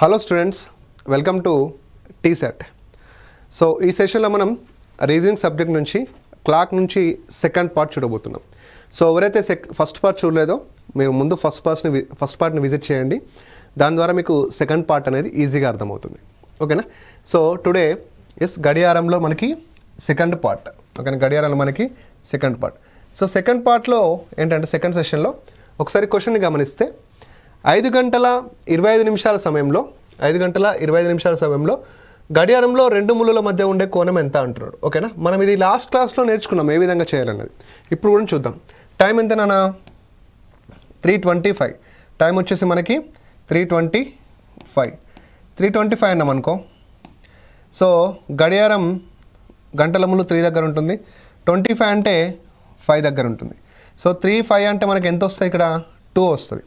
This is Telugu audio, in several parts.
hello students welcome to TSAT so ఈ సెషన్లో మనం రీజనింగ్ సబ్జెక్ట్ నుంచి క్లాక్ నుంచి సెకండ్ పార్ట్ చూడబోతున్నాం సో ఎవరైతే సెక్ ఫస్ట్ పార్ట్ చూడలేదో మీరు ముందు ఫస్ట్ పార్ట్ని ఫస్ట్ పార్ట్ని విజిట్ చేయండి దాని ద్వారా మీకు సెకండ్ పార్ట్ అనేది ఈజీగా అర్థమవుతుంది ఓకేనా సో టుడే ఎస్ గడియారంలో మనకి సెకండ్ పార్ట్ ఓకేనా గడియారంలో మనకి సెకండ్ పార్ట్ సో సెకండ్ పార్ట్లో ఏంటంటే సెకండ్ సెషన్లో ఒకసారి క్వశ్చన్ గమనిస్తే ఐదు గంటల ఇరవై ఐదు నిమిషాల సమయంలో ఐదు గంటల ఇరవై ఐదు నిమిషాల సమయంలో గడియారంలో రెండు ముళ్ళల మధ్య ఉండే కోణం ఎంత అంటున్నాడు ఓకేనా మనం ఇది లాస్ట్ క్లాస్లో నేర్చుకున్నాం ఏ విధంగా చేయాలన్నది ఇప్పుడు కూడా చూద్దాం టైం ఎంత నానా త్రీ ట్వంటీ ఫైవ్ టైం వచ్చేసి మనకి three twenty five three twenty five అన్నాం అనుకో సో గడియారం గంటల ములు త్రీ దగ్గర ఉంటుంది ట్వంటీ ఫైవ్ అంటే ఫైవ్ దగ్గర ఉంటుంది సో త్రీ ఫైవ్ అంటే మనకి ఎంత వస్తాయి ఇక్కడ టూ వస్తుంది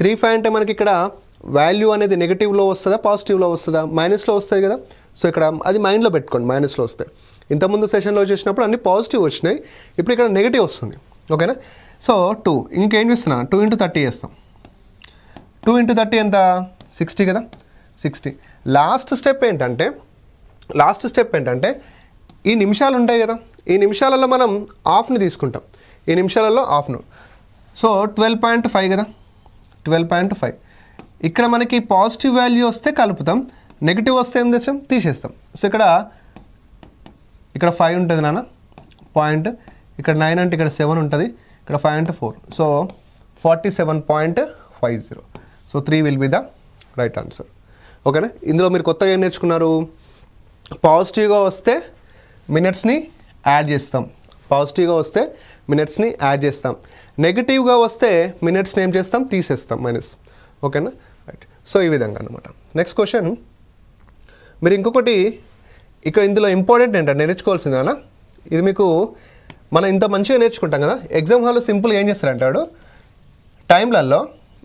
త్రీ ఫైవ్ అంటే మనకి ఇక్కడ వాల్యూ అనేది నెగిటివ్లో వస్తుందా పాజిటివ్లో వస్తుందా మైనస్లో వస్తుంది కదా సో ఇక్కడ అది మైండ్లో పెట్టుకోండి మైనస్లో వస్తాయి ఇంతకుముందు సెషన్లో చేసినప్పుడు అన్ని పాజిటివ్ వచ్చినాయి ఇప్పుడు ఇక్కడ నెగిటివ్ వస్తుంది ఓకేనా సో టూ ఇంకేం చేస్తున్నా టూ ఇంటూ థర్టీ చేస్తాం టూ ఇంటూ థర్టీ ఎంత సిక్స్టీ కదా సిక్స్టీ లాస్ట్ స్టెప్ ఏంటంటే లాస్ట్ స్టెప్ ఏంటంటే ఈ నిమిషాలు ఉంటాయి కదా ఈ నిమిషాలలో మనం ఆఫ్ని తీసుకుంటాం ఈ నిమిషాలలో ఆఫ్ను సో ట్వెల్వ్ పాయింట్ ఫైవ్ కదా ట్వెల్వ్ పాయింట్ ఫైవ్ ఇక్కడ మనకి పాజిటివ్ వాల్యూ వస్తే కలుపుతాం నెగిటివ్ వస్తే ఏం తెచ్చాం తీసేస్తాం సో ఇక్కడ ఇక్కడ ఫైవ్ ఉంటుంది నాన్న పాయింట్ ఇక్కడ నైన్ అంటే ఇక్కడ సెవెన్ ఉంటుంది ఇక్కడ ఫైవ్ అంటే four so forty seven point five zero so three will be the right answer ఓకేనా ఇందులో మీరు కొత్తగా ఏం నేర్చుకున్నారు పాజిటివ్గా వస్తే మినిట్స్ని యాడ్ చేస్తాం పాజిటివ్గా వస్తే మినిట్స్ని యాడ్ చేస్తాం నెగిటివ్గా వస్తే మినిట్స్ని ఏం చేస్తాం తీసేస్తాం మైనస్ ఓకేనా రైట్ సో ఈ విధంగా అనమాట నెక్స్ట్ క్వశ్చన్ మీరు ఇంకొకటి ఇక్కడ ఇందులో ఇంపార్టెంట్ ఏంటంటే కదా ఇది మీకు మనం ఇంత మంచిగా నేర్చుకుంటాం కదా ఎగ్జామ్ హాల్లో సింపుల్ ఏం చేస్తారంటాడు టైంలలో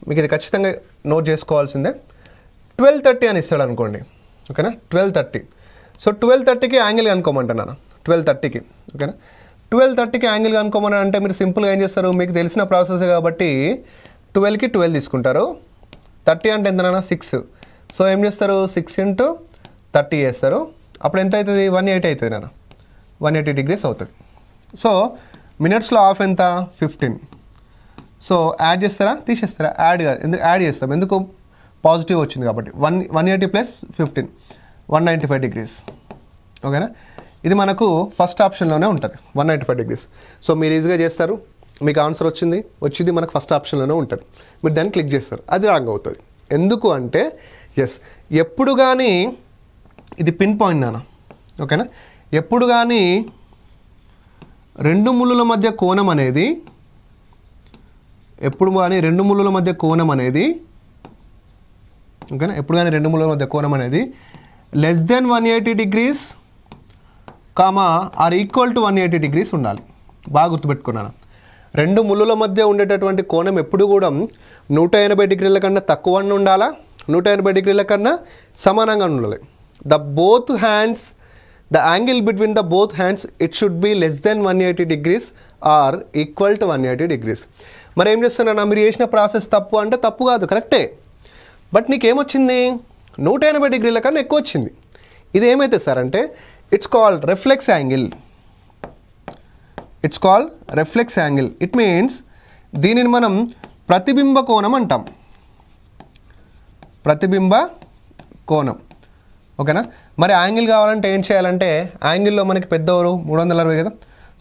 మీకు ఇది ఖచ్చితంగా నోట్ చేసుకోవాల్సిందే ట్వెల్వ్ థర్టీ అని ఇస్తాడు అనుకోండి ఓకేనా ట్వెల్వ్ థర్టీ సో ట్వెల్వ్ థర్టీకి యాంగిల్ అనుకోమంటున్నాను ట్వెల్వ్ థర్టీకి ఓకేనా ట్వెల్వ్ థర్టీకి యాంగిల్ కనుక్కోమని అంటే మీరు సింపుల్గా ఏం చేస్తారు మీకు తెలిసిన ప్రాసెస్ కాబట్టి ట్వెల్వ్కి ట్వెల్వ్ తీసుకుంటారు థర్టీ అంటే ఎంతనైనా సిక్స్ సో ఏం చేస్తారు సిక్స్ ఇంటూ థర్టీ చేస్తారు అప్పుడు ఎంత అవుతుంది వన్ ఎయిటీ అవుతుంది నాన్న వన్ ఎయిటీ డిగ్రీస్ అవుతుంది సో మినిట్స్లో ఆఫ్ ఎంత ఫిఫ్టీన్ సో యాడ్ చేస్తారా తీసేస్తారా యాడ్ కాదు ఎందుకు యాడ్ చేస్తాం ఎందుకు పాజిటివ్ వచ్చింది కాబట్టి one one eighty plus fifteen one ninety five degrees ఓకేనా ఇది మనకు ఫస్ట్ ఆప్షన్లోనే ఉంటుంది one ninety five degrees so మీరు ఈజీగా చేస్తారు మీకు ఆన్సర్ వచ్చింది వచ్చింది మనకు ఫస్ట్ ఆప్షన్లోనే ఉంటుంది మీరు దాన్ని క్లిక్ చేస్తారు అది రాంగ్ అవుతుంది ఎందుకు అంటే ఎస్ ఎప్పుడు కానీ ఇది పిన్ పాయింట్ నాన్న ఓకేనా ఎప్పుడు కానీ రెండు ముళ్ళుల మధ్య కోణం అనేది ఎప్పుడు కానీ రెండు ముళ్ళుల మధ్య కోణం అనేది ఓకేనా ఎప్పుడు కానీ రెండు ముళ్ళుల మధ్య కోణం అనేది less than one eighty degrees comma or equal to one eighty degrees ఉండాలి బాగా గుర్తుపెట్టుకున్నాను రెండు ముళ్ళుల మధ్య ఉండేటటువంటి కోణం ఎప్పుడు కూడా నూట ఎనభై డిగ్రీల కన్నా తక్కువ ఉండాలా నూట ఎనభై డిగ్రీల కన్నా సమానంగా ఉండాలి the both hands the angle between the both hands it should be less than one eighty degrees or equal to one eighty degrees మరి ఏం చేస్తున్నా మీరు చేసిన ప్రాసెస్ తప్పు అంటే తప్పు కాదు కరెక్టే బట్ నీకేమొచ్చింది నూట ఎనభై డిగ్రీల కన్నా ఎక్కువ వచ్చింది ఇది ఏమైతే సార్ అంటే it's called reflex angle it's called reflex angle it means దీనిని మనం ప్రతిబింబ కోణం అంటాం ప్రతిబింబ కోణం ఓకేనా మరి యాంగిల్ కావాలంటే ఏం చేయాలంటే యాంగిల్లో మనకి పెద్దవారు మూడు వందల అరవై కదా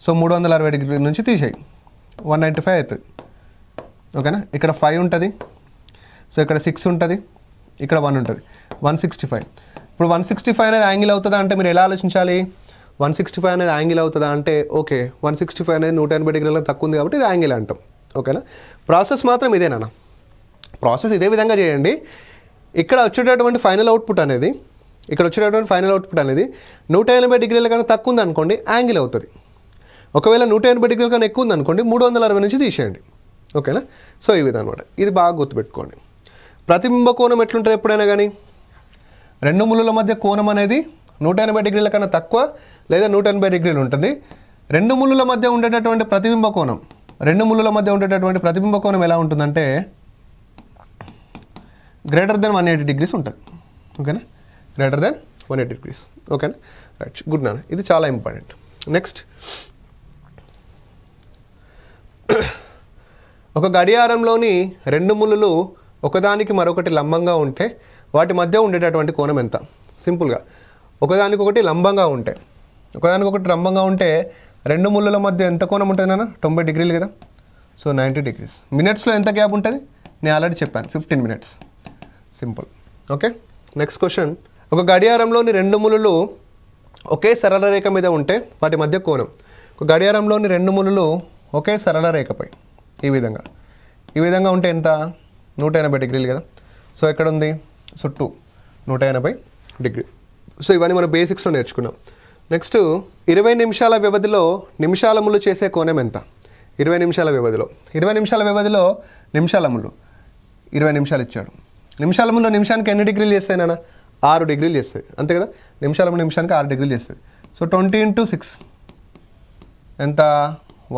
సో మూడు వందల అరవై డిగ్రీ నుంచి తీసేయి వన్ నైంటీ ఫైవ్ అవుతుంది ఓకేనా ఇక్కడ ఫైవ్ ఉంటుంది సో ఇక్కడ సిక్స్ ఉంటుంది ఇక్కడ వన్ ఉంటుంది వన్ సిక్స్టీ ఫైవ్ ఇప్పుడు వన్ సిక్స్టీ ఫైవ్ అనేది యాంగిల్ అవుతుందా అంటే మీరు ఎలా ఆలోచించాలి వన్ సిక్స్టీ ఫైవ్ అనేది యాంగిల్ అవుతుందా అంటే ఓకే వన్ సిక్స్టీ ఫైవ్ అనేది నూట ఎనభై డిగ్రీల తక్కువ ఉంది కాబట్టి ఇది యాంగిల్ అంటాం ఓకేనా ప్రాసెస్ మాత్రం ఇదేనా ప్రాసెస్ ఇదే విధంగా చేయండి ఇక్కడ వచ్చేటటువంటి ఫైనల్ అవుట్పుట్ అనేది ఇక్కడ వచ్చేటటువంటి ఫైనల్ అవుట్పుట్ అనేది నూట ఎనభై డిగ్రీల కన్నా తక్కువ ఉంది అనుకోండి యాంగిల్ అవుతుంది ఒకవేళ నూట ఎనభై డిగ్రీల కన్నా ఎక్కువ ఉంది అనుకోండి మూడు వందల అరవై నుంచి తీసేయండి ఓకేనా సో ఈ విధంగా అనమాట ఇది బాగా గుర్తుపెట్టుకోండి ప్రతిబింబ కోణం ఎట్లుంటుంది ఎప్పుడైనా కానీ రెండు ముళ్ళుల మధ్య కోణం అనేది నూట ఎనభై డిగ్రీల కన్నా తక్కువ లేదా నూట ఎనభై డిగ్రీలు ఉంటుంది రెండు ముళ్ళుల మధ్య ఉండేటటువంటి ప్రతిబింబ కోణం రెండు ముళ్ళుల మధ్య ఉండేటటువంటి ప్రతిబింబ కోణం ఎలా ఉంటుందంటే greater than one eighty degrees ఉంటుంది ఓకేనా greater than one eighty degrees ఓకేనా రైట్ గుడ్ నాన్న ఇది చాలా ఇంపార్టెంట్ నెక్స్ట్ ఒక గడియారంలోని రెండు ములులు ఒకదానికి మరొకటి లంబంగా ఉంటే వాటి మధ్య ఉండేటటువంటి కోణం ఎంత సింపుల్గా ఒకదానికొకటి లంబంగా ఉంటాయి ఒకదానికొకటి లంబంగా ఉంటే రెండు ముళ్ళల మధ్య ఎంత కోణం ఉంటుంది నాన్న తొంభై డిగ్రీలు కదా సో నైంటీ డిగ్రీస్ మినిట్స్లో ఎంత గ్యాప్ ఉంటుంది నేను ఆల్రెడీ చెప్పాను fifteen minutes simple okay next question ఒక గడియారంలోని రెండు ముళ్ళు ఒకే సరళ రేఖ మీద ఉంటే వాటి మధ్య కోణం ఒక గడియారంలోని రెండు ముళ్ళు ఒకే సరళ రేఖపై ఈ విధంగా ఈ విధంగా ఉంటే ఎంత నూట ఎనభై డిగ్రీలు కదా సో ఎక్కడ ఉంది సో టూ నూట ఎనభై డిగ్రీ సో ఇవన్నీ మనం బేసిక్స్లో నేర్చుకున్నాం నెక్స్ట్ ఇరవై నిమిషాల వ్యవధిలో నిమిషాలములు చేసే కోణం ఎంత ఇరవై నిమిషాల వ్యవధిలో ఇరవై నిమిషాల వ్యవధిలో నిమిషాలములు ఇరవై నిమిషాలు ఇచ్చాడు నిమిషాలములో నిమిషానికి ఎన్ని డిగ్రీలు చేస్తాయి నాన్న ఆరు డిగ్రీలు చేస్తాయి అంతే కదా నిమిషాలము నిమిషానికి ఆరు డిగ్రీలు చేస్తాయి సో ట్వంటీ ఇంటూ సిక్స్ ఎంత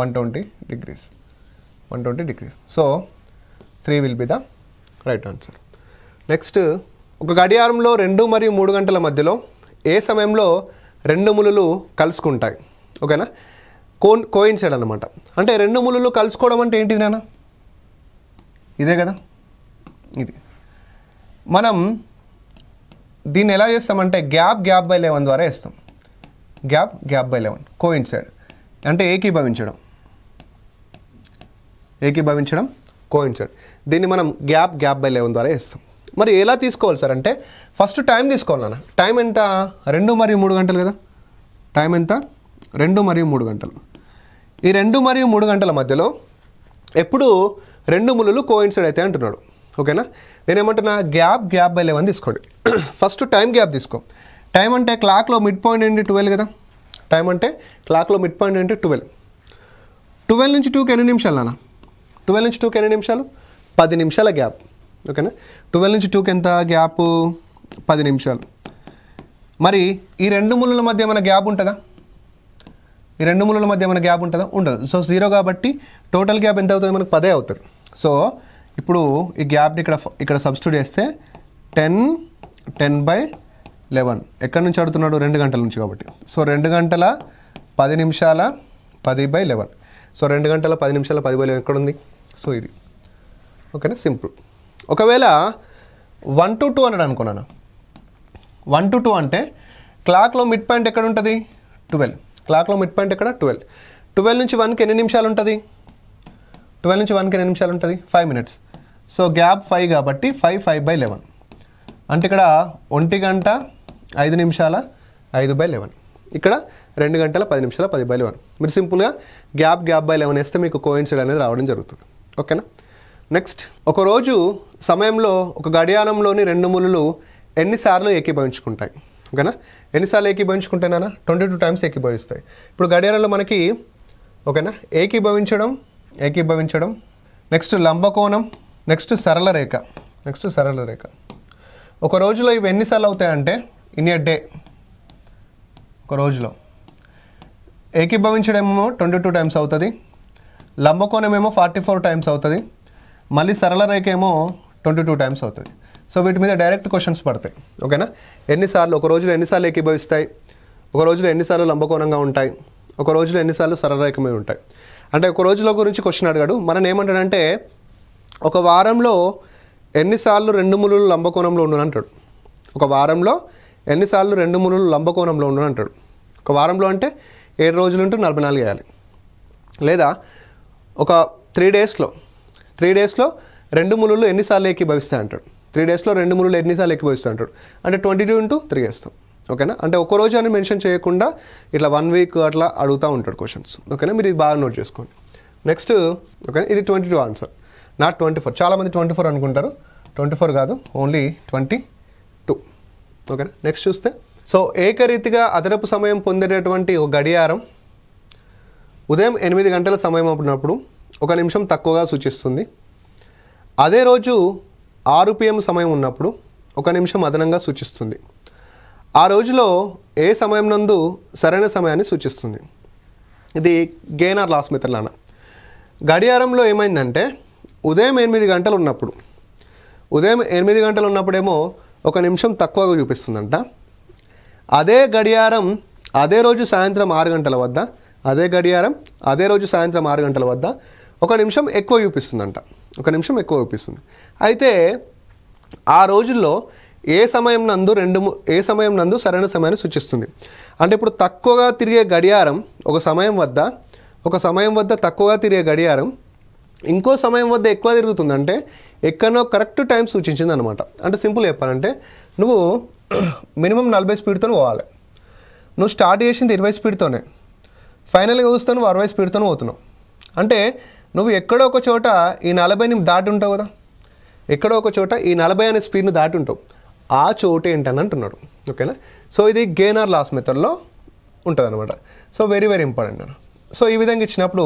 one twenty degrees one twenty degrees so three will be the right answer next ఒక గడియారంలో రెండు మరియు మూడు గంటల మధ్యలో ఏ సమయంలో రెండు ములులు కలుసుకుంటాయి ఓకేనా కో కోయిన్సైడ్ అనమాట అంటే రెండు ములులు కలుసుకోవడం అంటే ఏంటిది నాన్న ఇదే కదా ఇది మనం దీన్ని ఎలా చేస్తామంటే గ్యాప్ గ్యాప్ బై లెవెన్ ద్వారా వేస్తాం gap gap by eleven coincide అంటే ఏకీభవించడం ఏకీభవించడం కోయిన్సైడ్ దీన్ని మనం గ్యాప్ గ్యాప్ బై లెవెన్ ద్వారా వేస్తాం మరి ఎలా తీసుకోవాలి సార్ అంటే ఫస్ట్ టైం తీసుకోవాలి అన్న టైం ఎంత రెండు మరియు మూడు గంటలు కదా టైం ఎంత రెండు మరియు మూడు గంటలు ఈ రెండు మరియు మూడు గంటల మధ్యలో ఎప్పుడు రెండు ముళ్ళు కోయిన్సైడ్ అయితే అంటున్నాడు ఓకేనా నేనేమంటున్నా గ్యాప్ గ్యాప్ బై లెవెన్ తీసుకోండి ఫస్ట్ టైం గ్యాప్ తీసుకో టైం అంటే క్లాక్లో మిడ్ పాయింట్ ఏంటి ట్వెల్వ్ కదా టైం అంటే క్లాక్లో మిడ్ పాయింట్ ఏంటి ట్వెల్వ్ ట్వెల్వ్ నుంచి టూకి ఎన్ని నిమిషాలు నాన్న ట్వెల్వ్ నుంచి టూకి ఎన్ని నిమిషాలు పది నిమిషాల గ్యాప్ ఓకేనా ట్వెల్వ్ నుంచి టూకి ఎంత గ్యాప్ పది నిమిషాలు మరి ఈ రెండు ముళ్ళల మధ్య ఏమైనా గ్యాప్ ఉంటుందా ఈ రెండు ముళ్ళల మధ్య ఏమైనా గ్యాప్ ఉంటుందా ఉండదు సో జీరో కాబట్టి టోటల్ గ్యాప్ ఎంత అవుతుంది మనకు పదే అవుతుంది సో ఇప్పుడు ఈ గ్యాప్ని ఇక్కడ ఇక్కడ సబ్స్టిట్యూట్ చేస్తే టెన్ టెన్ బై లెవెన్ ఎక్కడి నుంచి అడుగుతున్నాడు రెండు గంటల నుంచి కాబట్టి సో రెండు గంటల పది నిమిషాల పది బై లెవెన్ సో రెండు గంటల పది నిమిషాల పది బై లెవెన్ ఎక్కడుంది సో ఇది ఓకేనా సింపుల్ ఒకవేళ వన్ టు టూ అన్నాడు అనుకున్నాను వన్ టు టూ అంటే క్లాక్లో మిడ్ పాయింట్ ఎక్కడ ఉంటుంది ట్వెల్వ్ క్లాక్లో మిడ్ పాయింట్ ఎక్కడ ట్వెల్వ్ ట్వెల్వ్ నుంచి వన్కి ఎన్ని నిమిషాలు ఉంటుంది ట్వెల్వ్ నుంచి వన్కి ఎన్ని నిమిషాలు ఉంటుంది five minutes so gap five కాబట్టి ఫైవ్ ఫైవ్ బై లెవెన్ అంటే ఇక్కడ ఒంటి గంట ఐదు నిమిషాల ఐదు బై లెవెన్ ఇక్కడ రెండు గంటల పది నిమిషాల పది బై లెవెన్ మీరు సింపుల్గా గ్యాప్ గ్యాప్ బై లెవెన్ వేస్తే మీకు కోయిన్సిడ్ అనేది రావడం జరుగుతుంది ఓకేనా నెక్స్ట్ ఒకరోజు సమయంలో ఒక గడియానంలోని రెండు ములులు ఎన్నిసార్లు ఏకీభవించుకుంటాయి ఓకేనా ఎన్నిసార్లు ఏకీభవించుకుంటాయి నాన్న ట్వంటీ టూ టైమ్స్ ఏకీభవిస్తాయి ఇప్పుడు గడియారంలో మనకి ఓకేనా ఏకీభవించడం ఏకీభవించడం నెక్స్ట్ లంబకోణం నెక్స్ట్ సరళ రేఖ నెక్స్ట్ సరళ రేఖ ఒక రోజులో ఇవి ఎన్నిసార్లు అవుతాయంటే ఇన్ ఎ డే ఒక రోజులో ఏకీభవించడం ఏమో ట్వంటీ టూ టైమ్స్ అవుతుంది లంబకోణం ఏమో ఫార్టీ ఫోర్ టైమ్స్ అవుతుంది మళ్ళీ సరళ రేఖ ఏమో ట్వంటీ టూ టైమ్స్ అవుతుంది సో వీటి మీద డైరెక్ట్ క్వశ్చన్స్ పడతాయి ఓకేనా ఎన్నిసార్లు ఒక రోజులో ఎన్నిసార్లు ఏకీభవిస్తాయి ఒక రోజులో ఎన్నిసార్లు లంబకోణంగా ఉంటాయి ఒక రోజులో ఎన్నిసార్లు సరళరేఖ మీద ఉంటాయి అంటే ఒక రోజులో గురించి క్వశ్చన్ అడిగాడు మనం ఏమంటాడంటే ఒక వారంలో ఎన్నిసార్లు రెండు ములులు లంబకోణంలో ఉండను అంటాడు ఒక వారంలో ఎన్నిసార్లు రెండు ములులు లంబకోణంలో ఉండను అంటాడు ఒక వారంలో అంటే ఏడు రోజులు ఉంటే నలభై నాలుగు వేయాలి లేదా ఒక త్రీ డేస్లో త్రీ డేస్లో రెండు ములులు ఎన్నిసార్లు ఏకీభవిస్తాయి అంటాడు త్రీ డేస్లో రెండు ములులు ఎన్నిసార్లు ఏకీభవిస్తాయి అంటాడు అంటే ట్వంటీ టూ ఇంటూ త్రీ వేస్తాం ఓకేనా అంటే ఒక రోజు అని మెన్షన్ చేయకుండా ఇట్లా వన్ వీక్ అట్లా అడుగుతూ ఉంటాడు క్వశ్చన్స్ ఓకేనా మీరు ఇది బాగా నోట్ చేసుకోండి నెక్స్ట్ ఓకేనా ఇది twenty two answer not twenty four చాలామంది ట్వంటీ ఫోర్ అనుకుంటారు ట్వంటీ ఫోర్ కాదు ఓన్లీ ట్వంటీ టూ ఓకేనా నెక్స్ట్ చూస్తే సో ఏకరీతిగా అదనపు సమయం పొందేటటువంటి ఒక గడియారం ఉదయం ఎనిమిది గంటల సమయం అప్పుడు ఒక నిమిషం తక్కువగా సూచిస్తుంది అదే రోజు ఆరు పిఎం సమయం ఉన్నప్పుడు ఒక నిమిషం అదనంగా సూచిస్తుంది ఆ రోజులో ఏ సమయం నందు సరైన సమయాన్ని సూచిస్తుంది ఇది గేనార్ లాస్ మిత్రులాన గడియారంలో ఏమైందంటే ఉదయం ఎనిమిది గంటలు ఉన్నప్పుడు ఉదయం ఎనిమిది గంటలు ఉన్నప్పుడేమో ఒక నిమిషం తక్కువగా చూపిస్తుందంట అదే గడియారం అదే రోజు సాయంత్రం ఆరు గంటల వద్ద అదే గడియారం అదే రోజు సాయంత్రం ఆరు గంటల వద్ద ఒక నిమిషం ఎక్కువ చూపిస్తుందంట ఒక నిమిషం ఎక్కువ చూపిస్తుంది అయితే ఆ రోజుల్లో ఏ సమయం నందు రెండు ఏ సమయం నందు సరైన సమయాన్ని సూచిస్తుంది అంటే ఇప్పుడు తక్కువగా తిరిగే గడియారం ఒక సమయం వద్ద ఒక సమయం వద్ద తక్కువగా తిరిగే గడియారం ఇంకో సమయం వద్ద ఎక్కువ తిరుగుతుంది అంటే ఎక్కడో కరెక్ట్ టైం సూచించింది అనమాట అంటే సింపుల్ చెప్పాలంటే నువ్వు మినిమం నలభై స్పీడ్తో పోవాలి నువ్వు స్టార్ట్ చేసింది ఇరవై స్పీడ్తోనే ఫైనల్గా చూస్తే నువ్వు అరవై స్పీడ్తోనే పోతున్నావు అంటే నువ్వు ఎక్కడో ఒక చోట ఈ నలభైని దాటి ఉంటావు కదా ఎక్కడో ఒక చోట ఈ నలభై అనే స్పీడ్ను దాటి ఉంటావు ఆ చోటు ఏంటని అంటున్నాడు ఓకేనా సో ఇది గేనార్ ఆర్ లాస్ మెథడ్లో ఉంటుంది అనమాట సో వెరీ వెరీ ఇంపార్టెంట్ అన్న సో ఈ విధంగా ఇచ్చినప్పుడు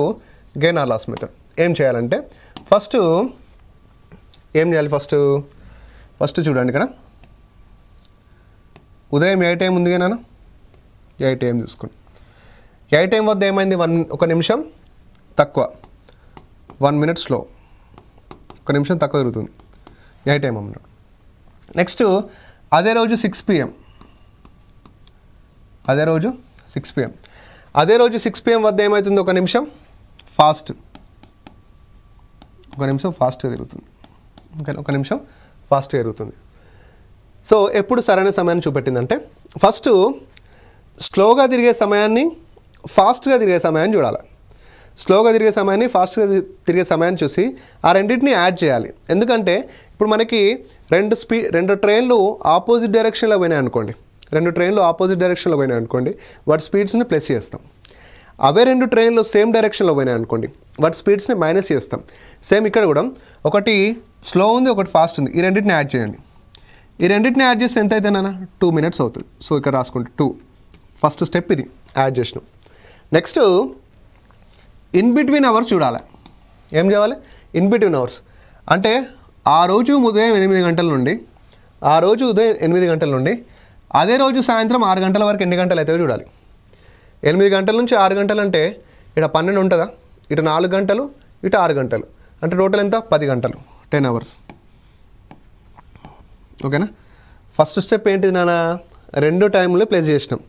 గేనార్ ఆర్ లాస్ మెథడ్ ఏం చేయాలంటే ఫస్ట్ ఏం చేయాలి ఫస్ట్ ఫస్ట్ చూడండి ఇక్కడ ఉదయం ఏ టైం ఉంది నేను ఏ టైం తీసుకుని ఏ టైం వద్ద ఏమైంది వన్ ఒక నిమిషం తక్కువ వన్ మినిట్ స్లో ఒక నిమిషం తక్కువ జరుగుతుంది ఎయిట్ ఎంఎం నెక్స్ట్ అదే రోజు సిక్స్ పిఎం అదే రోజు సిక్స్ పిఎం అదే రోజు సిక్స్ పిఎం వద్ద ఏమవుతుంది ఒక నిమిషం ఫాస్ట్ ఒక నిమిషం ఫాస్ట్గా తిరుగుతుంది ఓకే ఒక నిమిషం ఫాస్ట్గా తిరుగుతుంది సో ఎప్పుడు సరైన సమయాన్ని చూపెట్టిందంటే ఫస్ట్ స్లోగా తిరిగే సమయాన్ని ఫాస్ట్గా తిరిగే సమయాన్ని చూడాలి స్లోగా తిరిగే సమయాన్ని ఫాస్ట్గా తిరిగే సమయాన్ని చూసి ఆ రెండింటిని యాడ్ చేయాలి ఎందుకంటే ఇప్పుడు మనకి రెండు స్పీ రెండు ట్రైన్లు ఆపోజిట్ డైరెక్షన్లో పోయినాయి అనుకోండి రెండు ట్రైన్లు ఆపోజిట్ డైరెక్షన్లో పోయినాయి అనుకోండి వాటి స్పీడ్స్ని ప్లస్ చేస్తాం అవే రెండు ట్రైన్లు సేమ్ డైరెక్షన్లో పోయినాయి అనుకోండి వాటి స్పీడ్స్ని మైనస్ చేస్తాం సేమ్ ఇక్కడ కూడా ఒకటి స్లో ఉంది ఒకటి ఫాస్ట్ ఉంది ఈ రెండింటిని యాడ్ చేయండి ఈ రెండింటిని యాడ్ చేస్తే ఎంత అన్న టూ మినిట్స్ అవుతుంది సో ఇక్కడ రాసుకుంటే టూ ఫస్ట్ స్టెప్ ఇది యాడ్ చేసినాం నెక్స్ట్ ఇన్ బిట్వీన్ అవర్స్ చూడాలి ఏం చేయాలి ఇన్ బిట్వీన్ అవర్స్ అంటే ఆ రోజు ఉదయం ఎనిమిది గంటల నుండి ఆ రోజు ఉదయం ఎనిమిది గంటల నుండి అదే రోజు సాయంత్రం ఆరు గంటల వరకు ఎన్ని గంటలు అయితే చూడాలి ఎనిమిది గంటల నుంచి ఆరు గంటలు అంటే ఇక్కడ పన్నెండు ఉంటుందా ఇటు నాలుగు గంటలు ఇటు ఆరు గంటలు అంటే టోటల్ ఎంత పది గంటలు టెన్ అవర్స్ ఓకేనా ఫస్ట్ స్టెప్ ఏంటి నాన్న రెండు టైంలో ప్లేస్ చేసినాం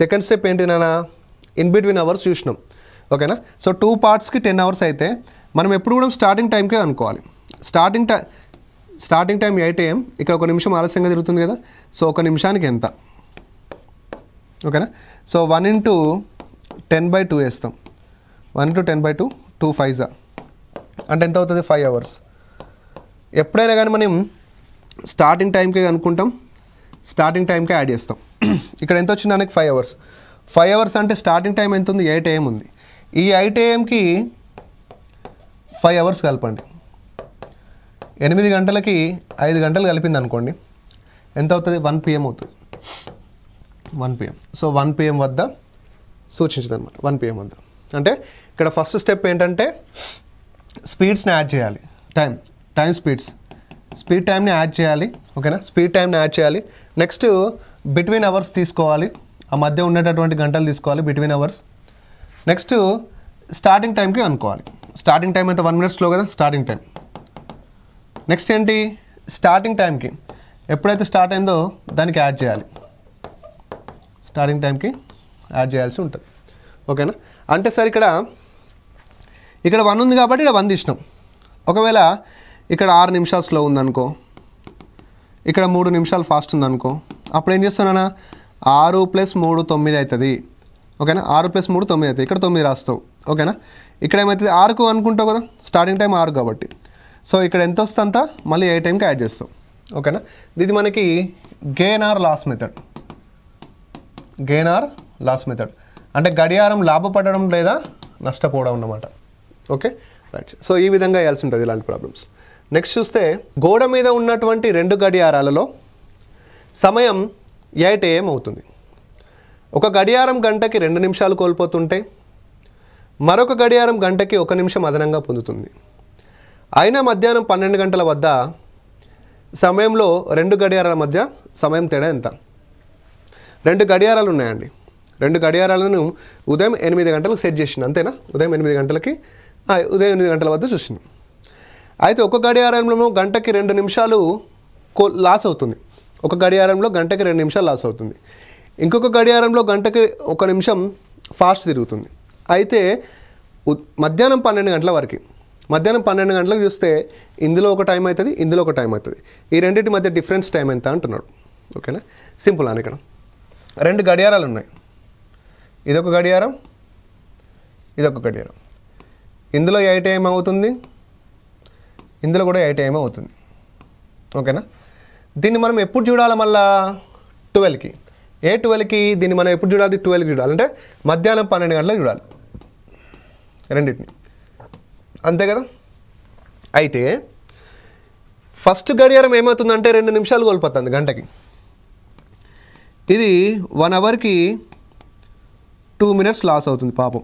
సెకండ్ స్టెప్ ఏంటి నాన్న ఇన్ బిట్వీన్ అవర్స్ చూసినాం ఓకేనా సో టూ పార్ట్స్కి టెన్ అవర్స్ అయితే మనం ఎప్పుడు కూడా స్టార్టింగ్ టైంకే అనుకోవాలి స్టార్టింగ్ టై స్టార్టింగ్ టైం ఎయిట్ ఏఎం ఇక్కడ ఒక నిమిషం ఆలస్యంగా జరుగుతుంది కదా సో ఒక నిమిషానికి ఎంత ఓకేనా so one into ten by two వేస్తాం one into ten by two two ఫైవ్జా అంటే ఎంత అవుతుంది ఫైవ్ అవర్స్ ఎప్పుడైనా కానీ మనం స్టార్టింగ్ టైంకే అనుకుంటాం స్టార్టింగ్ టైంకే యాడ్ చేస్తాం ఇక్కడ ఎంత వచ్చిందానికి ఫైవ్ అవర్స్ ఫైవ్ అవర్స్ అంటే స్టార్టింగ్ టైం ఎంత ఉంది ఎయిట్ ఏఎం ఉంది ఈ ఐటీఎంకి ఫైవ్ అవర్స్ కలపండి ఎనిమిది గంటలకి ఐదు గంటలు కలిపింది అనుకోండి ఎంత అవుతుంది వన్ పిఎం అవుతుంది one PM so one PM వద్ద సూచించదు అనమాట వన్ పిఎం వద్ద అంటే ఇక్కడ ఫస్ట్ స్టెప్ ఏంటంటే స్పీడ్స్ని యాడ్ చేయాలి టైం టైం స్పీడ్స్ స్పీడ్ టైంని యాడ్ చేయాలి ఓకేనా స్పీడ్ టైంని యాడ్ చేయాలి నెక్స్ట్ బిట్వీన్ అవర్స్ తీసుకోవాలి ఆ మధ్య ఉండేటటువంటి గంటలు తీసుకోవాలి బిట్వీన్ అవర్స్ నెక్స్ట్ స్టార్టింగ్ టైంకి అనుకోవాలి స్టార్టింగ్ టైం అయితే వన్ మినిట్స్లో కదా స్టార్టింగ్ టైం నెక్స్ట్ ఏంటి స్టార్టింగ్ టైంకి ఎప్పుడైతే స్టార్ట్ అయిందో దానికి యాడ్ చేయాలి స్టార్టింగ్ టైంకి యాడ్ చేయాల్సి ఉంటుంది ఓకేనా అంటే సార్ ఇక్కడ ఇక్కడ వన్ ఉంది కాబట్టి ఇక్కడ వన్ తీసినాం ఒకవేళ ఇక్కడ ఆరు నిమిషాలు స్లో ఉందనుకో ఇక్కడ మూడు నిమిషాలు ఫాస్ట్ ఉందనుకో అప్పుడు ఏం చేస్తున్నానా ఆరు ప్లస్ మూడు తొమ్మిది అవుతుంది ఓకేనా ఆరు ప్లస్ మూడు తొమ్మిది అవుతాయి ఇక్కడ తొమ్మిది రాస్తావు ఓకేనా ఇక్కడ ఏమవుతుంది ఆరుకు అనుకుంటావు కదా స్టార్టింగ్ టైం ఆరు కాబట్టి సో ఇక్కడ ఎంత వస్తుందంతా మళ్ళీ ఏ టైంకి యాడ్ చేస్తావు ఓకేనా ఇది మనకి gain or loss method gain or loss method అంటే గడియారం లాభపడడం లేదా నష్టపోవడం అన్నమాట ఓకే రైట్ సో ఈ విధంగా వేయాల్సి ఉంటుంది ఇలాంటి ప్రాబ్లమ్స్ నెక్స్ట్ చూస్తే గోడ మీద ఉన్నటువంటి రెండు గడియారాలలో సమయం ఎయిట్ ఏఎం అవుతుంది ఒక గడియారం గంటకి రెండు నిమిషాలు కోల్పోతుంటే మరొక గడియారం గంటకి ఒక నిమిషం అదనంగా పొందుతుంది అయినా మధ్యాహ్నం పన్నెండు గంటల వద్ద సమయంలో రెండు గడియారాల మధ్య సమయం తేడా ఎంత రెండు గడియారాలు ఉన్నాయండి రెండు గడియారాలను ఉదయం ఎనిమిది గంటలకు సెట్ చేసింది అంతేనా ఉదయం ఎనిమిది గంటలకి ఉదయం ఎనిమిది గంటల వద్ద చూసింది అయితే ఒక గడియారంలో గంటకి రెండు నిమిషాలు లాస్ అవుతుంది ఒక గడియారంలో గంటకి రెండు నిమిషాలు లాస్ అవుతుంది ఇంకొక గడియారంలో గంటకి ఒక నిమిషం ఫాస్ట్ తిరుగుతుంది అయితే మధ్యాహ్నం పన్నెండు గంటల వరకు మధ్యాహ్నం పన్నెండు గంటలకు చూస్తే ఇందులో ఒక టైం అవుతుంది ఇందులో ఒక టైం అవుతుంది ఈ రెండింటి మధ్య డిఫరెన్స్ టైం ఎంత అంటున్నాడు ఓకేనా సింపుల్ అని ఇక్కడ రెండు గడియారాలు ఉన్నాయి ఇదొక గడియారం ఇదొక గడియారం ఇందులో ఎయిట్ ఏం అవుతుంది ఇందులో కూడా ఎయిట్ ఏం అవుతుంది ఓకేనా దీన్ని మనం ఎప్పుడు చూడాలి మళ్ళా ట్వెల్వ్కి ఏ ట్వెల్వ్కి దీన్ని మనం ఎప్పుడు చూడాలి ట్వెల్వ్కి చూడాలి అంటే మధ్యాహ్నం పన్నెండు గంటలకు చూడాలి రెండింటిని అంతే కదా అయితే ఫస్ట్ గడియారం ఏమవుతుందంటే రెండు నిమిషాలు కోల్పోతుంది గంటకి ఇది వన్ అవర్కి టూ మినిట్స్ లాస్ అవుతుంది పాపం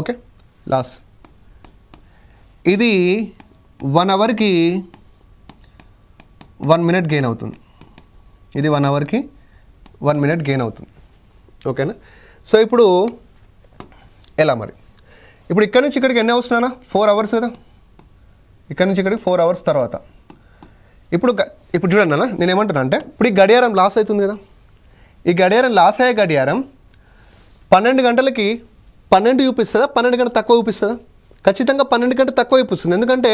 ఓకే లాస్ ఇది వన్ అవర్కి వన్ మినిట్ గెయిన్ అవుతుంది ఇది వన్ అవర్కి వన్ మినిట్ గెయిన్ అవుతుంది ఓకేనా సో ఇప్పుడు ఎలా మరి ఇప్పుడు ఇక్కడ నుంచి ఇక్కడికి ఎన్ని అవర్స్ నానా ఫోర్ అవర్స్ కదా ఇక్కడ నుంచి ఇక్కడికి ఫోర్ అవర్స్ తర్వాత ఇప్పుడు ఇప్పుడు చూడండి నాన్న నేను ఏమంటున్నా అంటే ఇప్పుడు ఈ గడియారం లాస్ అవుతుంది కదా ఈ గడియారం లాస్ అయ్యే గడియారం పన్నెండు గంటలకి పన్నెండు చూపిస్తుందా పన్నెండు గంటలు తక్కువ చూపిస్తుందా ఖచ్చితంగా పన్నెండు గంటలు తక్కువ చూపిస్తుంది ఎందుకంటే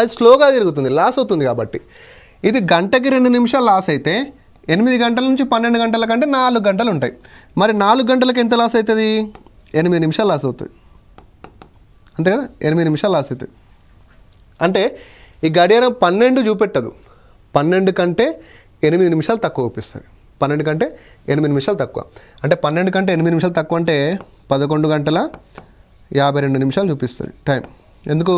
అది స్లోగా తిరుగుతుంది లాస్ అవుతుంది కాబట్టి ఇది గంటకి రెండు నిమిషాలు లాస్ అయితే ఎనిమిది గంటల నుంచి పన్నెండు గంటల కంటే నాలుగు గంటలు ఉంటాయి మరి నాలుగు గంటలకు ఎంత లాస్ అవుతుంది ఎనిమిది నిమిషాలు లాస్ అవుతుంది అంతే కదా ఎనిమిది నిమిషాలు లాస్ అవుతుంది అంటే ఈ గడియారం పన్నెండు చూపెట్టదు పన్నెండు కంటే ఎనిమిది నిమిషాలు తక్కువ చూపిస్తుంది పన్నెండు కంటే ఎనిమిది నిమిషాలు తక్కువ అంటే పన్నెండు కంటే ఎనిమిది నిమిషాలు తక్కువ అంటే పదకొండు గంటల యాభై రెండు నిమిషాలు చూపిస్తుంది టైం ఎందుకు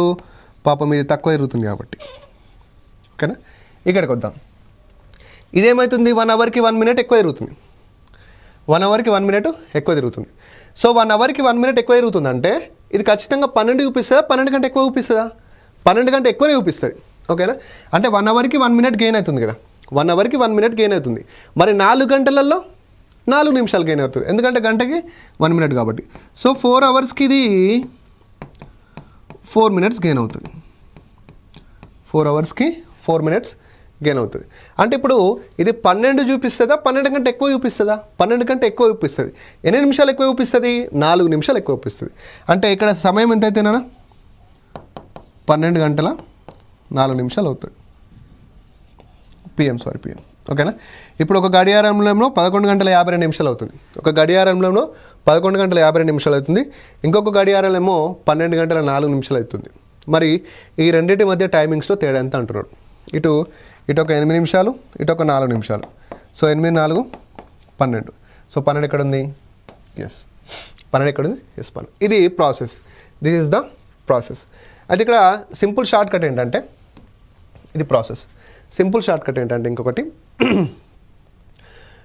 పాపం ఇది తక్కువ ఎరుగుతుంది కాబట్టి ఓకేనా ఇక్కడికి వద్దాం ఇదేమవుతుంది వన్ అవర్కి వన్ మినిట్ ఎక్కువ తిరుగుతుంది వన్ అవర్కి వన్ మినిట్ ఎక్కువ తిరుగుతుంది సో వన్ అవర్కి వన్ మినిట్ ఎక్కువ తిరుగుతుంది అంటే ఇది ఖచ్చితంగా పన్నెండు చూపిస్తుందా పన్నెండు కంటే ఎక్కువ చూపిస్తుందా పన్నెండు కంటే ఎక్కువనే చూపిస్తుంది ఓకేనా అంటే వన్ అవర్కి వన్ మినిట్ గెయిన్ అవుతుంది కదా వన్ అవర్కి వన్ మినిట్ గెయిన్ అవుతుంది మరి నాలుగు గంటలలో నాలుగు నిమిషాలు గెయిన్ అవుతుంది ఎందుకంటే గంటకి వన్ మినిట్ కాబట్టి సో ఫోర్ అవర్స్కి ఇది ఫోర్ మినిట్స్ గెయిన్ అవుతుంది ఫోర్ అవర్స్కి ఫోర్ మినిట్స్ గెయిన్ అవుతుంది అంటే ఇప్పుడు ఇది పన్నెండు చూపిస్తుందా పన్నెండు కంటే ఎక్కువ చూపిస్తుందా పన్నెండు కంటే ఎక్కువ చూపిస్తుంది ఎన్ని నిమిషాలు ఎక్కువ చూపిస్తుంది నాలుగు నిమిషాలు ఎక్కువ చూపిస్తుంది అంటే ఇక్కడ సమయం ఎంత పన్నెండు గంటల నాలుగు నిమిషాలు అవుతుంది పిఎం సారీ పిఎం ఓకేనా ఇప్పుడు ఒక గడియారంలో పదకొండు గంటల యాభై రెండు నిమిషాలు అవుతుంది ఒక గడియారంలో పదకొండు గంటల యాభై రెండు నిమిషాలు అవుతుంది ఇంకొక గడియారం ఏమో పన్నెండు గంటల నాలుగు నిమిషాలు అవుతుంది మరి ఈ రెండింటి మధ్య టైమింగ్స్లో తేడా ఎంత అంటున్నాడు ఇటు ఇటు ఒక ఎనిమిది నిమిషాలు ఇటు ఒక నాలుగు నిమిషాలు సో ఎనిమిది నాలుగు పన్నెండు సో పన్నెండు ఎక్కడ ఉంది ఎస్ పన్నెండు ఎక్కడ ఉంది ఎస్ పన్నెండు ఇది process this is the process అయితే ఇక్కడ సింపుల్ షార్ట్ కట్ ఏంటంటే ఇది ప్రాసెస్ సింపుల్ షార్ట్ కట్ ఏంటంటే ఇంకొకటి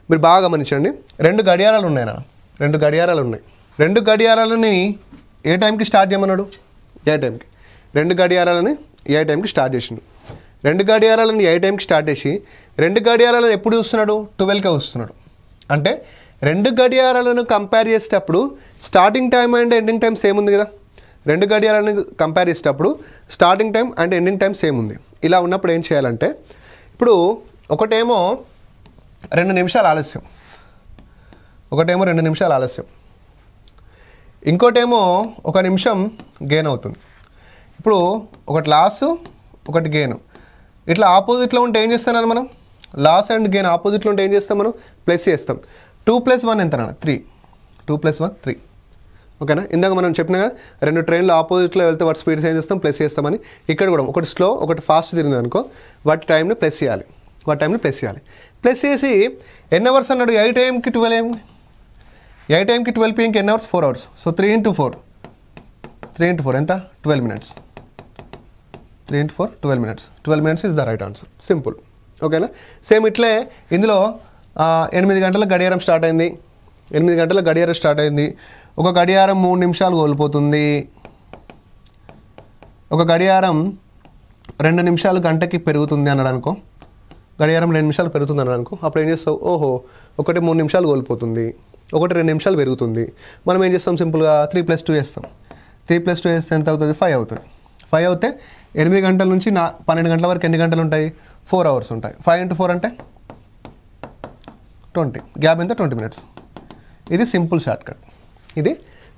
మీరు బాగా గమనించండి రెండు గడియారాలు ఉన్నాయి నా రెండు గడియారాలు ఉన్నాయి రెండు గడియారాలని ఏ టైంకి స్టార్ట్ చేయమన్నాడు ఏ టైంకి రెండు గడియారాలని ఏ టైంకి స్టార్ట్ చేసిండు రెండు గడియారాలను ఏ టైంకి స్టార్ట్ చేసి రెండు గడియారాలను ఎప్పుడు చూస్తున్నాడు ట్వెల్వ్కి వస్తున్నాడు అంటే రెండు గడియారాలను కంపేర్ చేసేటప్పుడు starting time and ending time same ఉంది కదా రెండు గడియారాలను కంపేర్ చేసేటప్పుడు starting time and ending time same ఉంది ఇలా ఉన్నప్పుడు ఏం చేయాలంటే ఇప్పుడు ఒకటేమో రెండు నిమిషాలు ఆలస్యం ఒకటేమో రెండు నిమిషాలు ఆలస్యం ఇంకోటేమో ఒక నిమిషం గెయిన్ అవుతుంది ఇప్పుడు ఒకటి లాస్ ఒకటి గెయిన్ ఇట్లా ఆపోజిట్లో ఉంటే ఏం చేస్తాను మనం లాస్ అండ్ గెయిన్ ఆపోజిట్లో ఉంటే ఏం చేస్తాం మనం ప్లస్ చేస్తాం టూ ప్లస్ వన్ ఎంత three two plus one three ఓకేనా ఇందాక మనం చెప్పినగా రెండు ట్రైన్లు ఆపోజిట్లో వెళ్తే వాటి స్పీడ్స్ ఏం చేస్తాం ప్లస్ చేస్తామని ఇక్కడ కూడా ఒకటి స్లో ఒకటి ఫాస్ట్ తిరిగింది అనుకో వాటి టైంని ప్లస్ చేయాలి వాటి టైంని ప్లస్ చేయాలి ప్లస్ చేసి ఎన్ అవర్స్ అన్నాడు ఎయిట్ టైంకి ట్వెల్వ్ ఏం ఎయిట్ టైంకి ట్వెల్వ్ పిఎంకి N hours four hours so three into four three into four ఎంత twelve minutes three into four twelve minutes twelve minutes is the right answer simple ఓకేనా సేమ్ ఇట్లే ఇందులో ఎనిమిది గంటల గడియారం స్టార్ట్ అయింది ఎనిమిది గంటల గడియారం స్టార్ట్ అయింది ఒక గడియారం మూడు నిమిషాలు కోల్పోతుంది ఒక గడియారం రెండు నిమిషాలు గంటకి పెరుగుతుంది అన్నాడు అనుకో గడియారం రెండు నిమిషాలు పెరుగుతుంది అన్నాడు అనుకో అప్పుడు ఏం చేస్తావు ఓహో ఒకటి మూడు నిమిషాలు కోల్పోతుంది ఒకటి రెండు నిమిషాలు పెరుగుతుంది మనం ఏం చేస్తాం సింపుల్గా త్రీ ప్లస్ టూ వేస్తాం త్రీ ప్లస్ టూ వేస్తే ఎంత అవుతుంది ఫైవ్ అవుతుంది ఫైవ్ అవుతే ఎనిమిది గంటల నుంచి నా పన్నెండు గంటల వరకు ఎన్ని గంటలు ఉంటాయి ఫోర్ అవర్స్ ఉంటాయి ఫైవ్ ఇంటూ ఫోర్ అంటే ట్వంటీ గ్యాప్ ఎంత ట్వంటీ మినిట్స్ ఇది సింపుల్ షార్ట్కట్ ఇది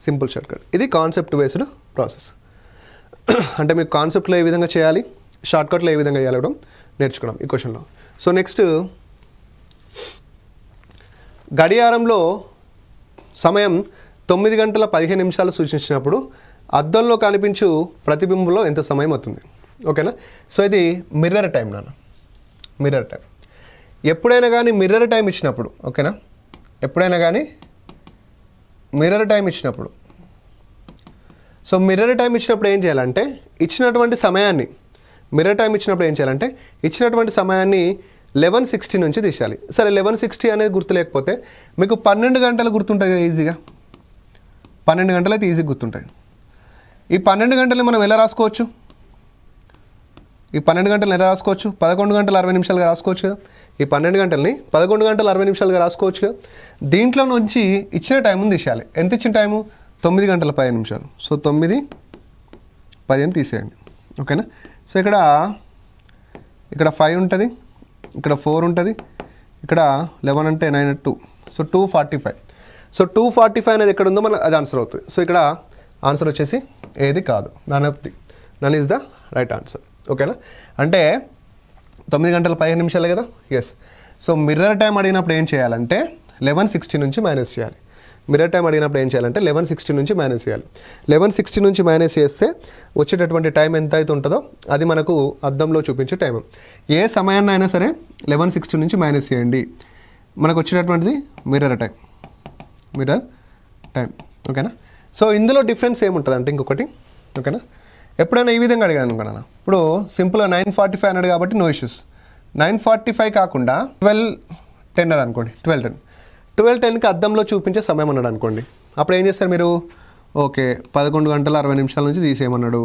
సింపుల్ షార్ట్కట్ ఇది కాన్సెప్ట్ బేస్డ్ ప్రాసెస్ అంటే మీకు కాన్సెప్ట్లో ఏ విధంగా చేయాలి షార్ట్కట్లో ఏ విధంగా చేయాలి కూడా నేర్చుకున్నాం ఈ క్వశ్చన్లో సో నెక్స్ట్ గడియారంలో సమయం తొమ్మిది గంటల పదిహేను నిమిషాలు సూచించినప్పుడు అద్దంలో కనిపించు ప్రతిబింబంలో ఎంత సమయం అవుతుంది ఓకేనా సో ఇది మిర్రర్ టైం నాన్న మిర్రర్ టైం ఎప్పుడైనా కానీ మిర్రర్ టైం ఇచ్చినప్పుడు ఓకేనా ఎప్పుడైనా కానీ మిర్రర్ టైం ఇచ్చినప్పుడు సో మిర్రర్ టైం ఇచ్చినప్పుడు ఏం చేయాలంటే ఇచ్చినటువంటి సమయాన్ని మిర్రర్ టైం ఇచ్చినప్పుడు ఏం చేయాలంటే ఇచ్చినటువంటి సమయాన్ని లెవెన్ సిక్స్టీ నుంచి తీసేయాలి సరే లెవెన్ సిక్స్టీ అనేది గుర్తులేకపోతే మీకు పన్నెండు గంటలు గుర్తుంటాయి ఈజీగా పన్నెండు గంటలు అయితే ఈజీగా గుర్తుంటాయి ఈ పన్నెండు గంటలు మనం ఎలా రాసుకోవచ్చు ఈ పన్నెండు గంటలు ఎలా రాసుకోవచ్చు పదకొండు గంటలు అరవై నిమిషాలుగా రాసుకోవచ్చు కదా ఈ పన్నెండు గంటలని పదకొండు గంటలు అరవై నిమిషాలుగా రాసుకోవచ్చు కదా దీంట్లో నుంచి ఇచ్చిన ఉంది తీసేయాలి ఎంత ఇచ్చిన టైము తొమ్మిది గంటల పది నిమిషాలు సో తొమ్మిది పదిహేను తీసేయండి ఓకేనా సో ఇక్కడ ఇక్కడ ఫైవ్ ఉంటుంది ఇక్కడ ఫోర్ ఉంటుంది ఇక్కడ లెవెన్ అంటే nine two so two forty five so two forty five అనేది ఎక్కడ ఉందో మన అది ఆన్సర్ అవుతుంది సో ఇక్కడ ఆన్సర్ వచ్చేసి ఏది కాదు none of the none is the right answer ఓకేనా అంటే తొమ్మిది గంటల పదిహేను నిమిషాలు కదా ఎస్ సో మిర్రర్ టైం అడిగినప్పుడు ఏం చేయాలంటే లెవెన్ సిక్స్టీ నుంచి మైనస్ చేయాలి మిర్రర్ టైం అడిగినప్పుడు ఏం చేయాలంటే లెవెన్ సిక్స్టీ నుంచి మైనస్ చేయాలి లెవెన్ సిక్స్టీ నుంచి మైనస్ చేస్తే వచ్చేటటువంటి టైం ఎంత అయితే ఉంటుందో అది మనకు అద్దంలో చూపించే టైం ఏ సమయాన్ని అయినా సరే లెవెన్ సిక్స్టీ నుంచి మైనస్ చేయండి మనకు వచ్చేటటువంటిది మిర్రర్ టైం మిర్రర్ టైం ఓకేనా సో ఇందులో డిఫరెన్స్ ఏముంటుంది అంటే ఇంకొకటి ఓకేనా ఎప్పుడైనా ఈ విధంగా అడిగాను అనుకున్నాను ఇప్పుడు సింపుల్గా నైన్ ఫార్టీ ఫైవ్ అన్నాడు కాబట్టి no issues nine forty five కాకుండా ట్వెల్వ్ టెన్ అని అనుకోండి ట్వెల్వ్ టెన్ ట్వెల్వ్ టెన్కి అద్దంలో చూపించే సమయం అన్నాడు అనుకోండి అప్పుడు ఏం చేస్తారు మీరు ఓకే పదకొండు గంటల అరవై నిమిషాల నుంచి తీసేయమన్నాడు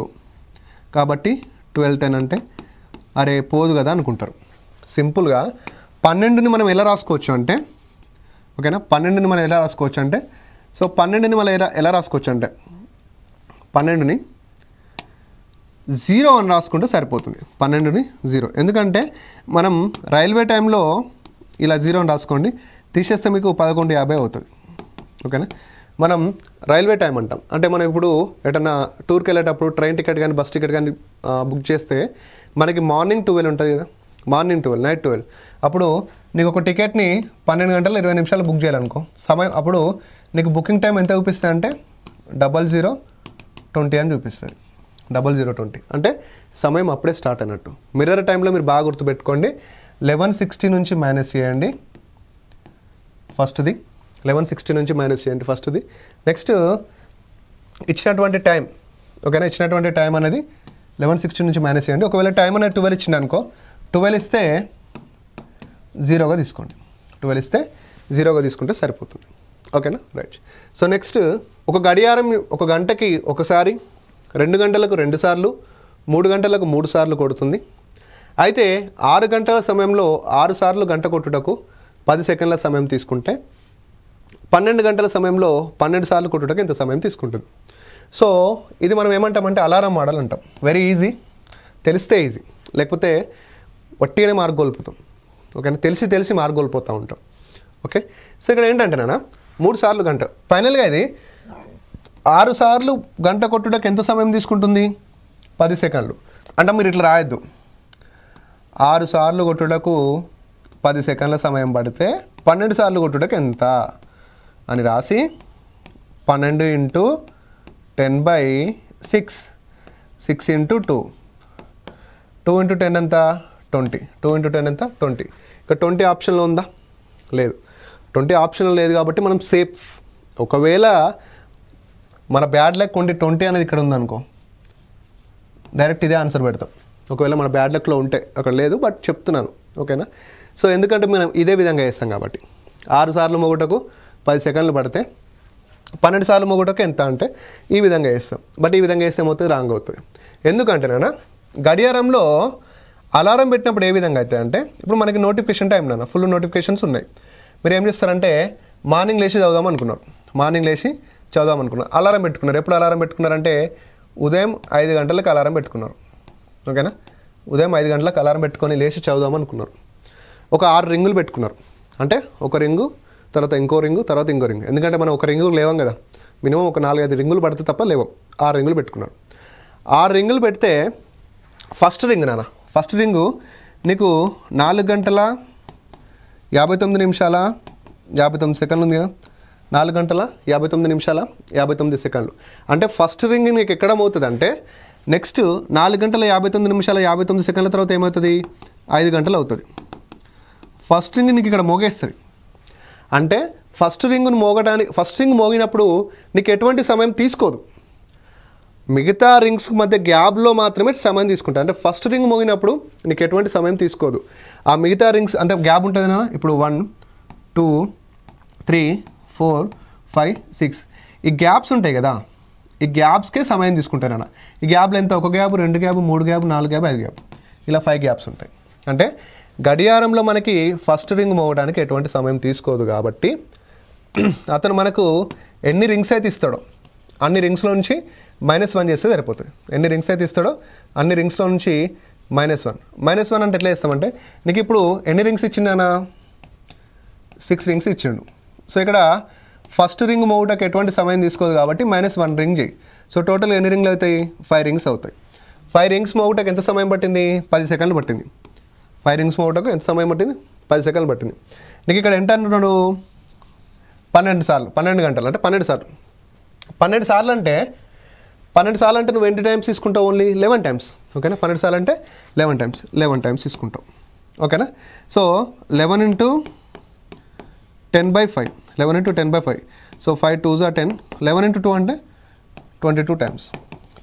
కాబట్టి ట్వెల్వ్ టెన్ అంటే అరే పోదు కదా అనుకుంటారు సింపుల్గా పన్నెండుని మనం ఎలా రాసుకోవచ్చు అంటే ఓకేనా పన్నెండుని మనం ఎలా రాసుకోవచ్చు అంటే సో పన్నెండుని మళ్ళీ ఎలా ఎలా రాసుకోవచ్చు అంటే పన్నెండుని జీరో అని రాసుకుంటే సరిపోతుంది పన్నెండుని జీరో ఎందుకంటే మనం రైల్వే టైంలో ఇలా జీరో అని రాసుకోండి తీసేస్తే మీకు పదకొండు యాభై అవుతుంది ఓకేనా మనం రైల్వే టైం అంటాం అంటే మనం ఇప్పుడు ఎటన్నా టూర్కి వెళ్ళేటప్పుడు ట్రైన్ టికెట్ కానీ బస్ టికెట్ కానీ బుక్ చేస్తే మనకి మార్నింగ్ ట్వెల్వ్ ఉంటుంది కదా మార్నింగ్ ట్వెల్వ్ నైట్ ట్వెల్వ్ అప్పుడు నీకు ఒక టికెట్ని పన్నెండు గంటల ఇరవై నిమిషాలు బుక్ చేయాలనుకో సమయం అప్పుడు నీకు బుకింగ్ టైం ఎంత చూపిస్తుంది అంటే డబల్ జీరో ట్వంటీ అని చూపిస్తుంది డబల్ జీరో ట్వంటీ అంటే సమయం అప్పుడే స్టార్ట్ అన్నట్టు మిర్రర్ టైంలో మీరు బాగా గుర్తుపెట్టుకోండి లెవెన్ సిక్స్టీ నుంచి మైనస్ చేయండి ఫస్ట్ది లెవెన్ సిక్స్టీ నుంచి మైనస్ చేయండి ఫస్ట్ది నెక్స్ట్ ఇచ్చినటువంటి టైం ఓకేనా ఇచ్చినటువంటి టైం అనేది లెవెన్ సిక్స్టీ నుంచి మైనస్ చేయండి ఒకవేళ టైం అనేది ట్వెల్వ్ ఇచ్చింది అనుకో ట్వెల్వ్ ఇస్తే జీరోగా తీసుకోండి ట్వెల్వ్ ఇస్తే జీరోగా తీసుకుంటే సరిపోతుంది ఓకేనా రైట్ సో నెక్స్ట్ ఒక గడియారం ఒక గంటకి ఒకసారి రెండు గంటలకు రెండు సార్లు మూడు గంటలకు మూడు సార్లు కొడుతుంది అయితే ఆరు గంటల సమయంలో ఆరు సార్లు గంట కొట్టుటకు పది సెకండ్ల సమయం తీసుకుంటే పన్నెండు గంటల సమయంలో పన్నెండు సార్లు కొట్టుటకు ఇంత సమయం తీసుకుంటుంది సో ఇది మనం ఏమంటామంటే అలారం మోడల్ అంటాం వెరీ ఈజీ తెలిస్తే ఈజీ లేకపోతే వట్టిగానే మార్గోల్పోతాం ఓకేనా తెలిసి తెలిసి మార్గోల్పోతూ ఉంటాం ఓకే సో ఇక్కడ ఏంటంటే నాన్న మూడు సార్లు గంట ఫైనల్గా ఇది ఆరు సార్లు గంట కొట్టుటకు ఎంత సమయం తీసుకుంటుంది పది సెకండ్లు అంటే మీరు ఇట్లా రాయొద్దు ఆరు సార్లు కొట్టుటకు పది సెకండ్ల సమయం పడితే పన్నెండు సార్లు కొట్టుటకు ఎంత అని రాసి పన్నెండు into ten by six six into two two into ten ఎంత ట్వంటీ టూ ఇంటూ టెన్ ఎంత ట్వంటీ ఇక ట్వంటీ ఆప్షన్లో ఉందా లేదు ట్వంటీ ఆప్షన్ లేదు కాబట్టి మనం సేఫ్ ఒకవేళ మన బ్యాడ్ లెక్ ట్వంటీ ట్వంటీ అనేది ఇక్కడ ఉందనుకో డైరెక్ట్ ఇదే ఆన్సర్ పెడతాం ఒకవేళ మన బ్యాడ్ లెక్లో ఉంటే అక్కడ లేదు బట్ చెప్తున్నాను ఓకేనా సో ఎందుకంటే మనం ఇదే విధంగా వేస్తాం కాబట్టి ఆరు సార్లు మొగుటకు పది సెకండ్లు పడితే పన్నెండు సార్లు మొగుటకు ఎంత అంటే ఈ విధంగా వేస్తాం బట్ ఈ విధంగా వేస్తే మొత్తం రాంగ్ అవుతుంది ఎందుకంటే నాన్న గడియారంలో అలారం పెట్టినప్పుడు ఏ విధంగా అయితే అంటే ఇప్పుడు మనకి నోటిఫికేషన్ టైం నాన్న ఫుల్ నోటిఫికేషన్స్ ఉన్నాయి మీరు ఏం చేస్తారంటే మార్నింగ్ లేచి చదువుదాం అనుకున్నారు మార్నింగ్ లేచి చదువుదాం అనుకున్నారు అలారం పెట్టుకున్నారు ఎప్పుడు అలారం పెట్టుకున్నారంటే ఉదయం ఐదు గంటలకు అలారం పెట్టుకున్నారు ఓకేనా ఉదయం ఐదు గంటలకు అలారం పెట్టుకొని లేచి చదువుదాం అనుకున్నారు ఒక ఆరు రింగులు పెట్టుకున్నారు అంటే ఒక రింగు తర్వాత ఇంకో రింగు తర్వాత ఇంకో రింగు ఎందుకంటే మనం ఒక రింగు లేవం కదా మినిమం ఒక నాలుగైదు రింగులు పడితే తప్ప లేవం ఆరు రింగులు పెట్టుకున్నారు ఆరు రింగులు పెడితే ఫస్ట్ రింగ్ నాన్న ఫస్ట్ రింగు నీకు నాలుగు గంటల యాభై తొమ్మిది నిమిషాల యాభై తొమ్మిది సెకండ్లు ఉంది కదా నాలుగు గంటల యాభై తొమ్మిది నిమిషాల యాభై తొమ్మిది సెకండ్లు అంటే ఫస్ట్ రింగ్ నీకు ఎక్కడ అవుతుంది అంటే నెక్స్ట్ నాలుగు గంటల యాభై తొమ్మిది నిమిషాల యాభై తొమ్మిది సెకండ్ల తర్వాత ఏమవుతుంది ఐదు గంటలు అవుతుంది ఫస్ట్ రింగ్ నీకు ఇక్కడ మోగేస్తుంది అంటే ఫస్ట్ రింగ్ను మోగడానికి ఫస్ట్ రింగ్ మోగినప్పుడు నీకు ఎటువంటి సమయం తీసుకోదు మిగతా రింగ్స్ మధ్య గ్యాప్లో మాత్రమే సమయం తీసుకుంటాను అంటే ఫస్ట్ రింగ్ మోగినప్పుడు నీకు ఎటువంటి సమయం తీసుకోదు ఆ మిగతా రింగ్స్ అంటే గ్యాప్ ఉంటుంది కదా ఇప్పుడు one two three four five six ఈ గ్యాప్స్ ఉంటాయి కదా ఈ గ్యాప్స్కే సమయం అన్న ఈ గ్యాప్లు ఎంత ఒక గ్యాప్ రెండు గ్యాప్ మూడు గ్యాప్ నాలుగు గ్యాప్ ఐదు గ్యాప్ ఇలా ఫైవ్ గ్యాప్స్ ఉంటాయి అంటే గడియారంలో మనకి ఫస్ట్ రింగ్ మోగడానికి ఎటువంటి సమయం తీసుకోదు కాబట్టి అతను మనకు ఎన్ని రింగ్స్ అయితే ఇస్తాడో అన్ని రింగ్స్లో నుంచి మైనస్ వన్ చేస్తే సరిపోతుంది ఎన్ని రింగ్స్ అయితే ఇస్తాడో అన్ని రింగ్స్లో నుంచి మైనస్ వన్ మైనస్ వన్ అంటే ఎట్లా చేస్తామంటే నీకు ఇప్పుడు ఎన్ని రింగ్స్ అన్న సిక్స్ రింగ్స్ ఇచ్చిండు సో ఇక్కడ ఫస్ట్ రింగ్ మోగుటకు ఎటువంటి సమయం తీసుకోదు కాబట్టి మైనస్ వన్ రింగ్ చేయి సో టోటల్ ఎన్ని రింగ్లు అవుతాయి ఫైవ్ రింగ్స్ అవుతాయి ఫైవ్ రింగ్స్ మోగుటకు ఎంత సమయం పట్టింది పది సెకండ్లు పట్టింది ఫైవ్ రింగ్స్ మోగుటకు ఎంత సమయం పట్టింది పది సెకండ్లు పట్టింది నీకు ఇక్కడ ఎంత అంటున్నాడు పన్నెండు సార్లు పన్నెండు గంటలు అంటే పన్నెండు సార్లు పన్నెండు సార్లు అంటే పన్నెండు సార్లు అంటే నువ్వు ఎన్ని టైమ్స్ తీసుకుంటావు ఓన్లీ లెవెన్ టైమ్స్ ఓకేనా పన్నెండు సార్లు అంటే లెవెన్ టైమ్స్ లెవెన్ టైమ్స్ తీసుకుంటావు ఓకేనా so eleven into ten by five eleven into ten by five so five two జా టెన్ లెవెన్ ఇంటూ టూ అంటే twenty two times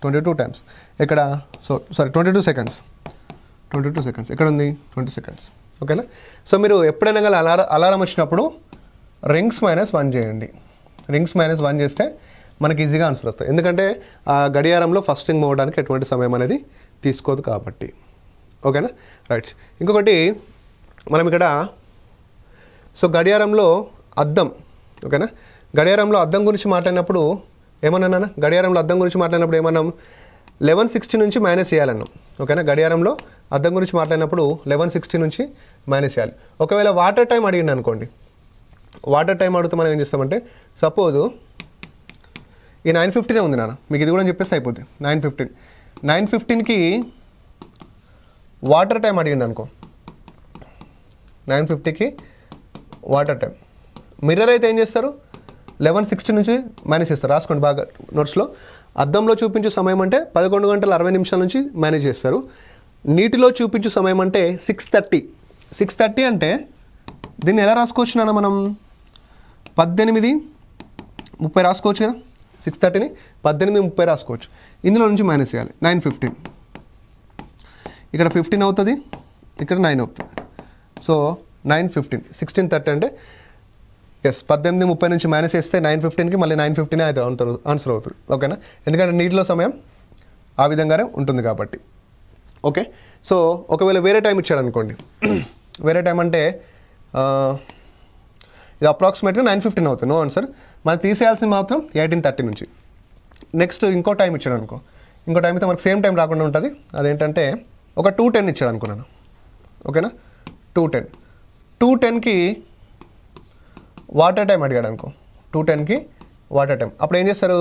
twenty two times ఇక్కడ so sorry twenty two seconds twenty two seconds ఎక్కడ ఉంది ట్వంటీ సెకండ్స్ ఓకేనా సో మీరు ఎప్పుడైనా కానీ అలారం అలారం వచ్చినప్పుడు రింగ్స్ మైనస్ వన్ చేయండి రింగ్స్ మైనస్ వన్ చేస్తే మనకి ఈజీగా ఆన్సర్ వస్తాయి ఎందుకంటే ఆ గడియారంలో ఫస్ట్ థింగ్ మోవడానికి ఎటువంటి సమయం అనేది తీసుకోదు కాబట్టి ఓకేనా రైట్ ఇంకొకటి మనం ఇక్కడ సో గడియారంలో అద్దం ఓకేనా గడియారంలో అద్దం గురించి మాట్లాడినప్పుడు ఏమన్నా గడియారంలో అద్దం గురించి మాట్లాడినప్పుడు ఏమన్నాం లెవెన్ సిక్స్టీ నుంచి మైనస్ చేయాలన్నాం ఓకేనా గడియారంలో అద్దం గురించి మాట్లాడినప్పుడు లెవెన్ సిక్స్టీ నుంచి మైనస్ చేయాలి ఒకవేళ వాటర్ టైం అడిగింది అనుకోండి వాటర్ టైం అడిగితే మనం ఏం చేస్తామంటే సపోజు ఈ నైన్ ఫిఫ్టీనే ఉంది నాన్న మీకు ఇది కూడా చెప్పేస్తే అయిపోద్ది నైన్ ఫిఫ్టీన్ నైన్ ఫిఫ్టీన్కి వాటర్ టైం అడిగింది అనుకో నైన్ ఫిఫ్టీకి వాటర్ టైం మిర్రర్ అయితే ఏం చేస్తారు లెవెన్ సిక్స్టీ నుంచి మేనేజ్ చేస్తారు రాసుకోండి బాగా నోట్స్లో అద్దంలో చూపించే సమయం అంటే పదకొండు గంటల అరవై నిమిషాల నుంచి మేనేజ్ చేస్తారు నీటిలో చూపించే సమయం అంటే సిక్స్ థర్టీ సిక్స్ థర్టీ అంటే దీన్ని ఎలా రాసుకోవచ్చు నాన్న మనం పద్దెనిమిది ముప్పై రాసుకోవచ్చు కదా సిక్స్ థర్టీని పద్దెనిమిది ముప్పై రాసుకోవచ్చు ఇందులో నుంచి మైనస్ చేయాలి నైన్ ఫిఫ్టీన్ ఇక్కడ ఫిఫ్టీన్ అవుతుంది ఇక్కడ నైన్ అవుతుంది so nine fifteen sixteen thirty అంటే ఎస్ పద్దెనిమిది ముప్పై నుంచి మైనస్ చేస్తే నైన్ ఫిఫ్టీన్కి మళ్ళీ నైన్ ఫిఫ్టీనే అయితే ఆన్సర్ అవుతుంది ఓకేనా ఎందుకంటే నీటిలో సమయం ఆ విధంగానే ఉంటుంది కాబట్టి ఓకే సో ఒకవేళ వేరే టైం ఇచ్చాడు అనుకోండి వేరే టైం అంటే ఇది అప్రాక్సిమేట్గా నైన్ ఫిఫ్టీన్ అవుతుంది నో సార్ మనం తీసేయాల్సింది మాత్రం ఎయిటీన్ థర్టీ నుంచి నెక్స్ట్ ఇంకో టైం ఇచ్చాడు అనుకో ఇంకో టైం అయితే మనకు సేమ్ టైం రాకుండా ఉంటుంది అదేంటంటే ఒక టూ టెన్ ఇచ్చాడు అనుకున్నాను ఓకేనా టూ టెన్ టూ టెన్కి వాటర్ టైం అడిగాడు అనుకో టూ టెన్కి వాటర్ టైం అప్పుడు ఏం చేస్తారు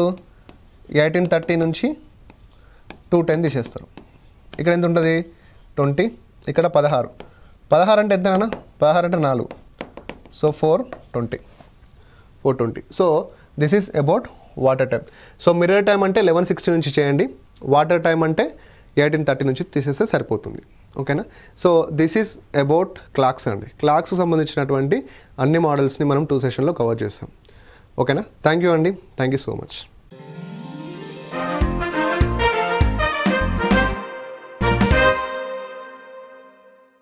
ఎయిటీన్ థర్టీ నుంచి టూ టెన్ తీసేస్తారు ఇక్కడ ఎంత ఉంటుంది ట్వంటీ ఇక్కడ పదహారు పదహారు అంటే ఎంత పదహారు అంటే నాలుగు so four twenty four twenty so this is about water time so mirror time అంటే లెవెన్ సిక్స్టీ నుంచి చేయండి వాటర్ టైం అంటే ఎయిటీన్ థర్టీ నుంచి తీసేస్తే సరిపోతుంది ఓకేనా so this is about clocks అండి క్లాక్స్ సంబంధించినటువంటి అన్ని మోడల్స్ని మనం టూ సెషన్లో కవర్ చేస్తాం ఓకేనా థ్యాంక్ యూ అండి థ్యాంక్ యూ సో మచ్